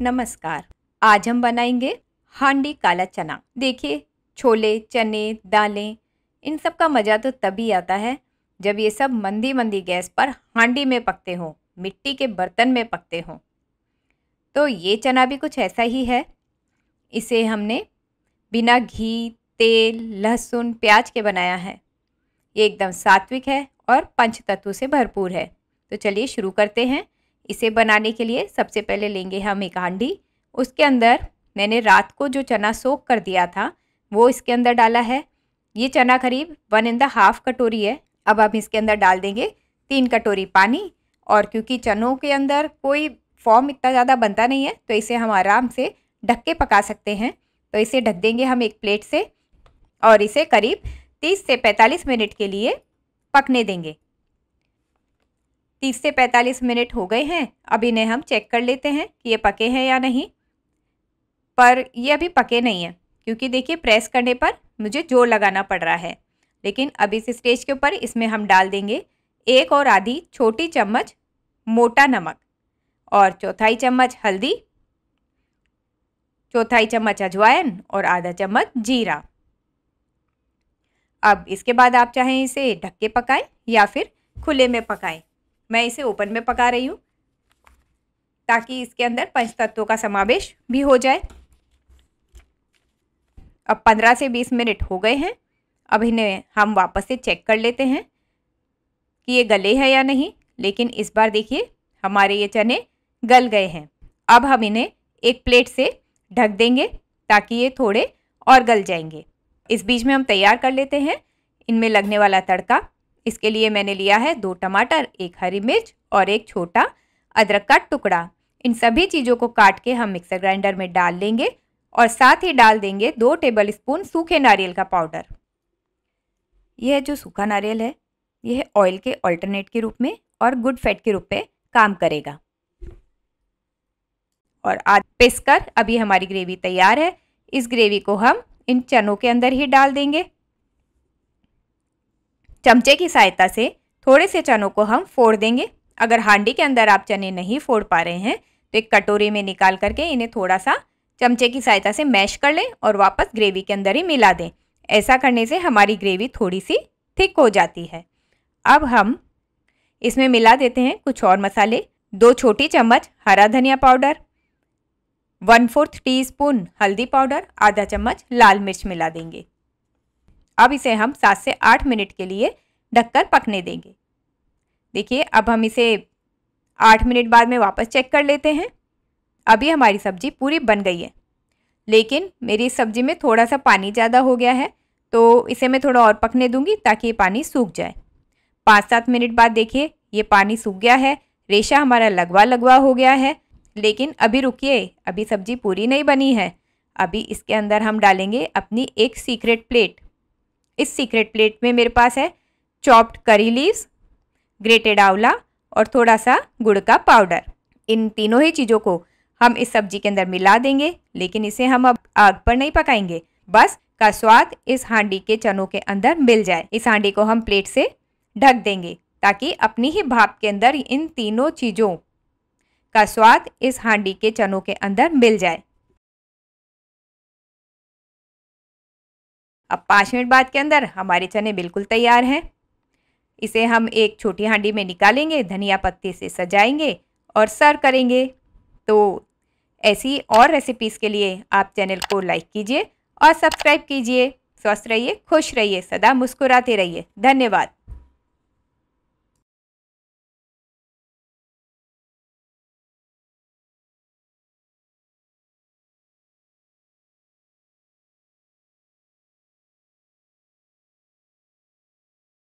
नमस्कार आज हम बनाएंगे हांडी काला चना देखिए छोले चने दालें इन सब का मज़ा तो तभी आता है जब ये सब मंदी मंदी गैस पर हांडी में पकते हों मिट्टी के बर्तन में पकते हों तो ये चना भी कुछ ऐसा ही है इसे हमने बिना घी तेल लहसुन प्याज के बनाया है ये एकदम सात्विक है और पंचतत्व से भरपूर है तो चलिए शुरू करते हैं इसे बनाने के लिए सबसे पहले लेंगे हम एक हांडी उसके अंदर मैंने रात को जो चना सोख कर दिया था वो इसके अंदर डाला है ये चना करीब वन एंड द हाफ कटोरी है अब हम इसके अंदर डाल देंगे तीन कटोरी पानी और क्योंकि चनों के अंदर कोई फॉर्म इतना ज़्यादा बनता नहीं है तो इसे हम आराम से ढक के पका सकते हैं तो इसे ढक देंगे हम एक प्लेट से और इसे करीब 30 से 45 मिनट के लिए पकने देंगे तीस से पैंतालीस मिनट हो गए हैं अब इन्हें हम चेक कर लेते हैं कि ये पके हैं या नहीं पर ये अभी पके नहीं है क्योंकि देखिए प्रेस करने पर मुझे जोर लगाना पड़ रहा है लेकिन अब इस स्टेज के ऊपर इसमें हम डाल देंगे एक और आधी छोटी चम्मच मोटा नमक और चौथाई चम्मच हल्दी चौथाई चम्मच अजवाइन और आधा चम्मच जीरा अब इसके बाद आप चाहें इसे ढक के पकाएं या फिर खुले में पकाएं मैं इसे ओपन में पका रही हूँ ताकि इसके अंदर पंच तत्वों का समावेश भी हो जाए अब पंद्रह से बीस मिनट हो गए हैं अब इन्हें हम वापस से चेक कर लेते हैं कि ये गले हैं या नहीं लेकिन इस बार देखिए हमारे ये चने गल गए हैं अब हम इन्हें एक प्लेट से ढक देंगे ताकि ये थोड़े और गल जाएंगे इस बीच में हम तैयार कर लेते हैं इनमें लगने वाला तड़का इसके लिए मैंने लिया है दो टमाटर एक हरी मिर्च और एक छोटा अदरक का टुकड़ा इन सभी चीज़ों को काट के हम मिक्सर ग्राइंडर में डाल लेंगे और साथ ही डाल देंगे दो टेबल स्पून सूखे नारियल का पाउडर यह जो सूखा नारियल है यह ऑयल के ऑल्टरनेट के रूप में और गुड फैट के रूप में काम करेगा और आज पिस कर अभी हमारी ग्रेवी तैयार है इस ग्रेवी को हम इन चनों के अंदर ही डाल देंगे चमचे की सहायता से थोड़े से चनों को हम फोड़ देंगे अगर हांडी के अंदर आप चने नहीं फोड़ पा रहे हैं तो एक कटोरी में निकाल करके इन्हें थोड़ा सा चमचे की सहायता से मैश कर लें और वापस ग्रेवी के अंदर ही मिला दें ऐसा करने से हमारी ग्रेवी थोड़ी सी थिक हो जाती है अब हम इसमें मिला देते हैं कुछ और मसाले दो छोटी चम्मच हरा धनिया powder one fourth teaspoon हल्दी पाउडर आधा चम्मच लाल मिर्च मिला देंगे अब इसे हम सात से आठ मिनट के लिए ढककर पकने देंगे देखिए अब हम इसे आठ मिनट बाद में वापस चेक कर लेते हैं अभी हमारी सब्ज़ी पूरी बन गई है लेकिन मेरी सब्ज़ी में थोड़ा सा पानी ज़्यादा हो गया है तो इसे मैं थोड़ा और पकने दूंगी ताकि ये पानी सूख जाए पाँच सात मिनट बाद देखिए ये पानी सूख गया है रेशा हमारा लगवा लगवा हो गया है लेकिन अभी रुकिए अभी सब्ज़ी पूरी नहीं बनी है अभी इसके अंदर हम डालेंगे अपनी एक सीक्रेट प्लेट इस सीक्रेट प्लेट में मेरे पास है चॉप्ड करी लीव्स ग्रेटेड आंवला और थोड़ा सा गुड़ का पाउडर इन तीनों ही चीज़ों को हम इस सब्जी के अंदर मिला देंगे लेकिन इसे हम अब आग पर नहीं पकाएंगे बस का स्वाद इस हांडी के चनों के अंदर मिल जाए इस हांडी को हम प्लेट से ढक देंगे ताकि अपनी ही भाप के अंदर इन तीनों चीज़ों का स्वाद इस हांडी के चनों के अंदर मिल जाए अब पाँच मिनट बाद के अंदर हमारे चने बिल्कुल तैयार हैं इसे हम एक छोटी हांडी में निकालेंगे धनिया पत्ते से सजाएंगे और सर्व करेंगे तो ऐसी और रेसिपीज़ के लिए आप चैनल को लाइक कीजिए और सब्सक्राइब कीजिए स्वस्थ रहिए खुश रहिए सदा मुस्कुराते रहिए धन्यवाद